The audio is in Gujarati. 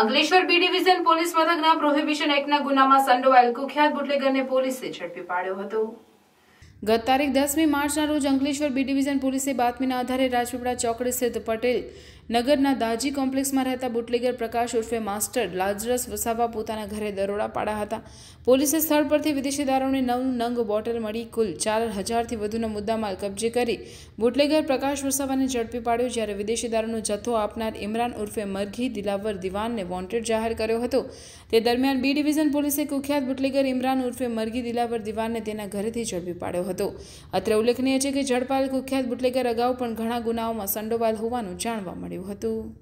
અંકલેશ્વર બી ડિવિઝન પોલીસ મથકના પ્રોહિબિશન એક્ટના ગુનામાં સંડોવાયેલ કુખ્યાત બુટલેગરને પોલીસે ઝડપી પાડ્યો હતો ગત તારીખ દસમી માર્ચના રોજ અંકલેશ્વર બી ડિવિઝન પોલીસે બાતમીના આધારે રાજપીપળા ચોકડી સ્થિત પટેલ નગરના દાજી કોમ્પ્લેક્સમાં રહેતા બુટલેગર પ્રકાશ ઉર્ફે માસ્ટર લાજરસ વસાવા પોતાના ઘરે દરોડા પાડ્યા હતા પોલીસે સ્થળ પરથી વિદેશી દારૂની નવ નંગ બોટલ મળી કુલ ચાર હજારથી વધુના મુદ્દામાલ કબજે કરી બુટલેગર પ્રકાશ વસાવાને ઝડપી પાડ્યો જ્યારે વિદેશી દારૂનો જથ્થો આપનાર ઇમરાન ઉર્ફે મરઘી દિલાવર દિવાનને વોન્ટેડ જાહેર કર્યો હતો તે દરમિયાન બી ડિવિઝન પોલીસે કુખ્યાત બુટલેગર ઇમરાન ઉર્ફે મરઘી દિલાવર દિવાનને તેના ઘરેથી ઝડપી પાડ્યો હતો અત્રે ઉલ્લેખનીય છે કે ઝડપાયેલ કુખ્યાત બુટલેગર અગાઉ પણ ઘણા ગુનાઓમાં સંડોવાયેલ હોવાનું જાણવા મળ્યું આવ્યું હતું